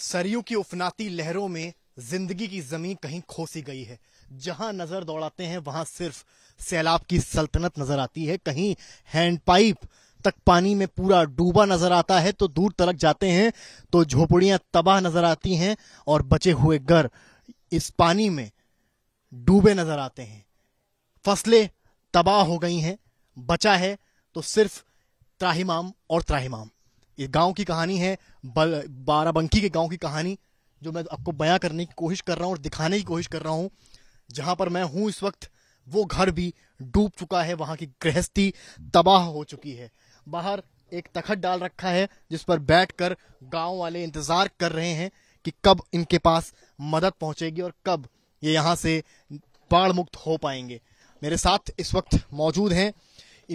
सरयू की उफनाती लहरों में जिंदगी की जमीन कहीं खोसी गई है जहां नजर दौड़ाते हैं वहां सिर्फ सैलाब की सल्तनत नजर आती है कहीं हैंडपाइप तक पानी में पूरा डूबा नजर आता है तो दूर तरक जाते हैं तो झोपड़ियां तबाह नजर आती हैं और बचे हुए घर इस पानी में डूबे नजर आते हैं फसलें तबाह हो गई हैं बचा है तो सिर्फ त्राहिमाम और त्राहिमाम ये गांव की कहानी है बाराबंकी के गांव की कहानी जो मैं आपको बयां करने की कोशिश कर रहा हूँ और दिखाने की कोशिश कर रहा हूं जहां पर मैं हूं इस वक्त वो घर भी डूब चुका है वहां की गृहस्थी तबाह हो चुकी है बाहर एक तखत डाल रखा है जिस पर बैठकर गांव वाले इंतज़ार कर रहे हैं कि कब इनके पास मदद पहुंचेगी और कब ये यहाँ से बाढ़ मुक्त हो पाएंगे मेरे साथ इस वक्त मौजूद हैं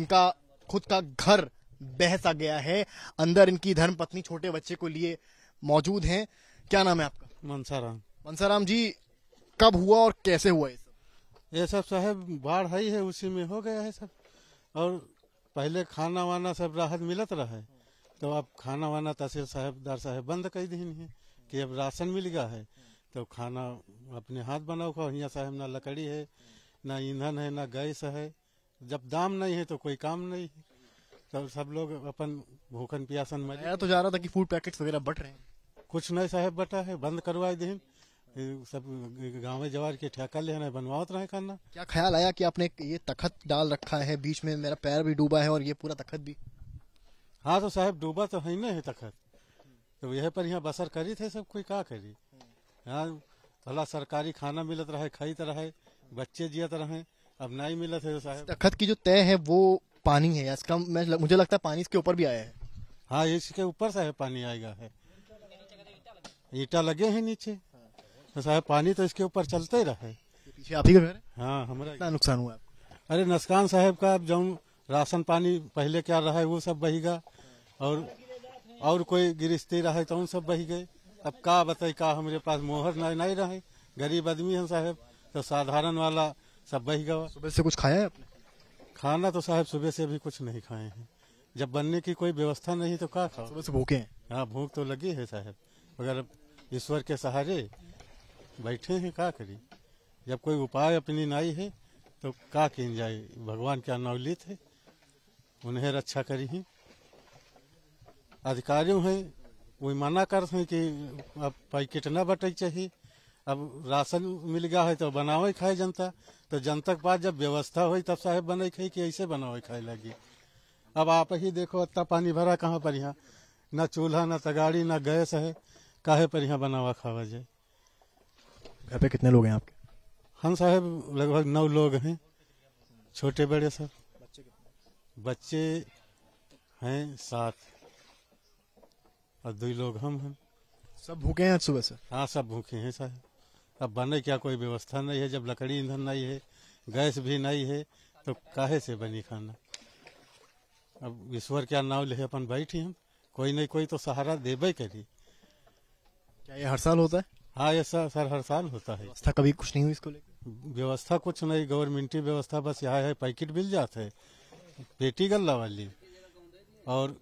इनका खुद का घर बहसा गया है अंदर इनकी धर्म पत्नी छोटे बच्चे को लिए मौजूद हैं क्या नाम है आपका मनसाराम मनसाराम जी कब हुआ और कैसे हुआ ये सब ये सब साहब बाढ़ है है उसी में हो गया है सब और पहले खाना वाना सब राहत मिलत रहा है तो अब खाना वाना तहसील साहेबदार साहब बंद कर दिन है कि अब राशन मिल गया है तो खाना अपने हाथ बनाओ खाओ यहाँ साहब ना लकड़ी है ना ईंधन है ना गैस है जब दाम नहीं है तो कोई काम नहीं है सब सब लोग अपन भूखन पियासन मरे तो जा रहा था कि फूड पैकेट्स वगैरह बट रहे हैं कुछ नहीं साहब बटा है बंद करवाए दे सब गाँव जवार के ठेका लेना बनवात रहे करना क्या ख्याल आया कि आपने ये तखत डाल रखा है बीच में मेरा पैर भी डूबा है और ये पूरा तखत भी हाँ तो साहब डूबा तो है ना है तखत तो यह पर यहाँ बसर करी थे सब कोई का करी यहाँ भला सरकारी खाना मिलत रहे खाई रहे बच्चे जियत रहे अब नहीं मिलत है तो साहब तखत की जो तय है वो पानी है इसका मैं मुझे लगता है पानी इसके ऊपर भी आया है हाँ इसके ऊपर से पानी आएगा है ईटा लगे हैं नीचे तो साहब पानी तो इसके ऊपर चलते ही रहे आप ही है हाँ हमारा नुकसान हुआ अरे नस्कान साहब का जो राशन पानी पहले क्या रहा है वो सब बहेगा और और कोई गिरस्ती रहे तो उन सब बही गए अब का बताए का हमारे पास मोहर नहीं रहे गरीब आदमी है साहब तो साधारण वाला सब बह गवा सुबह से कुछ खाया है आपने खाना तो साहब सुबह से भी कुछ नहीं खाए हैं जब बनने की कोई व्यवस्था नहीं तो क्या खाओ सुबह भूखे हाँ भूख तो लगी है साहब मगर ईश्वर के सहारे बैठे हैं क्या करी जब कोई उपाय अपनी नाई है तो का किन जाए भगवान क्या नवलित है उन्हें रक्षा करी ही अधिकारियों हैं वो मना करते हैं कि अब पैकेट न बटे चाहिए अब राशन मिल गया है तो बनावे खाए जनता तो जनता के पास जब व्यवस्था हुई तब साहेब बने खाई कि ऐसे बनावे खाए लगी अब आप ही देखो इतना पानी भरा कहाँ पर यहाँ न चूल्हा न तगाड़ी न गैस है काहे पर यहाँ बनावा खावा जाए घर पे कितने लोग हैं आपके हम साहेब लगभग नौ लोग हैं छोटे बड़े सब बच्चे हैं सात और दो लोग हम हैं सब भूखे हैं आज सुबह से हाँ सब भूखे हैं साहब अब बने क्या कोई व्यवस्था नहीं है जब लकड़ी ईंधन नहीं है गैस भी नहीं है तो काहे से बनी खाना अब ईश्वर क्या नाव ले अपन बैठी हम कोई नहीं कोई तो सहारा देबे करी क्या ये हर साल होता है हाँ ये सर सर हर साल होता है व्यवस्था कभी कुछ नहीं हुई इसको लेकर व्यवस्था कुछ नहीं गवर्नमेंटी व्यवस्था बस यहाँ है पैकेट मिल जाते है पेटी गल्ला वाली और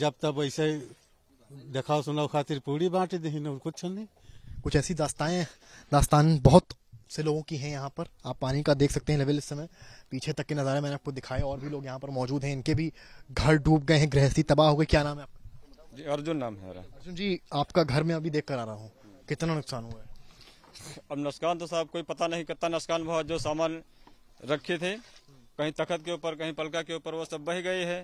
जब तब ऐसे देखाओ सुनाओ खातिर पूरी बांट दी कुछ नहीं कुछ ऐसी दास्ताएँ दास्तान बहुत से लोगों की हैं यहाँ पर आप पानी का देख सकते हैं लेवल इस समय पीछे तक के नज़ारे मैंने आपको दिखाए और भी लोग यहाँ पर मौजूद हैं इनके भी घर डूब गए हैं गृहस्थी तबाह हो गए क्या नाम है आपका जी अर्जुन नाम है अर्जुन जी आपका घर में अभी देख कर आ रहा हूँ कितना नुकसान हुआ है अब नुकसान तो साहब कोई पता नहीं कितना नुकसान हुआ जो सामान रखे थे कहीं तखत के ऊपर कहीं पलका के ऊपर वो सब बह गए है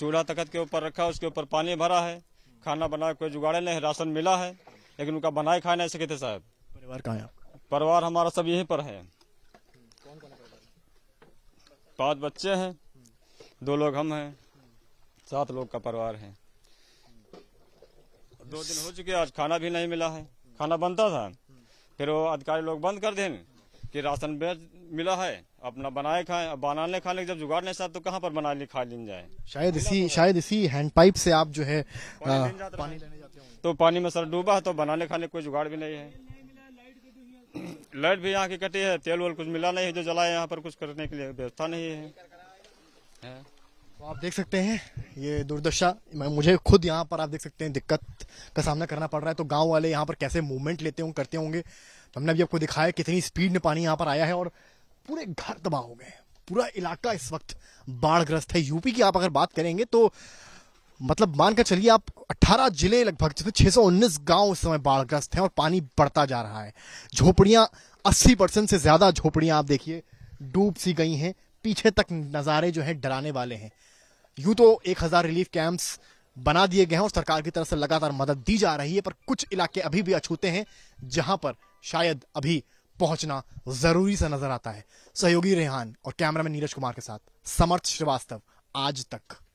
चूल्हा तखत के ऊपर रखा उसके ऊपर पानी भरा है खाना बना कोई जुगाड़े नहीं राशन मिला है लेकिन उनका बनाए खा नहीं सके थे साहब परिवार कहाँ है परिवार हमारा सब यहीं पर है पांच बच्चे हैं दो लोग हम हैं सात लोग का परिवार है दो दिन हो चुके आज खाना भी नहीं मिला है खाना बनता था फिर वो अधिकारी लोग बंद कर दें कि राशन बेच मिला है अपना बनाए खाए अब बनाने खाने जब जुगाड़ नहीं साथ तो कहाँ पर बना ली खा लीन जाए शायद इसी तो शायद इसी हैंड पाइप से आप जो है पानी, आ, पानी लेने तो पानी में सर डूबा तो बनाने खाने कोई जुगाड़ भी नहीं है लाइट भी यहाँ की कटी है तेल वेल कुछ मिला नहीं है जो जलाए यहाँ पर कुछ करने के लिए व्यवस्था नहीं है, तो आप देख सकते हैं ये दुर्दशा मैं मुझे खुद यहाँ पर आप देख सकते हैं दिक्कत का सामना करना पड़ रहा है तो गांव वाले यहाँ पर कैसे मूवमेंट लेते होंगे करते होंगे तो हमने अभी आपको दिखाया कितनी स्पीड में पानी यहाँ पर आया है और पूरे घर तबाह हो गए पूरा इलाका इस वक्त बाढ़ग्रस्त है यूपी की आप अगर बात करेंगे तो मतलब मानकर चलिए आप 18 जिले लगभग जितने सौ उन्नीस गांव इस समय बाढ़ग्रस्त हैं और पानी बढ़ता जा रहा है झोपड़ियां 80 परसेंट से ज्यादा झोपड़ियां आप देखिए डूब सी गई हैं पीछे तक नज़ारे जो हैं डराने वाले हैं यूं तो एक हजार रिलीफ कैंप्स बना दिए गए हैं और सरकार की तरफ से लगातार मदद दी जा रही है पर कुछ इलाके अभी भी अछूते हैं जहां पर शायद अभी पहुंचना जरूरी सा नजर आता है सहयोगी रेहान और कैमरामैन नीरज कुमार के साथ समर्थ श्रीवास्तव आज तक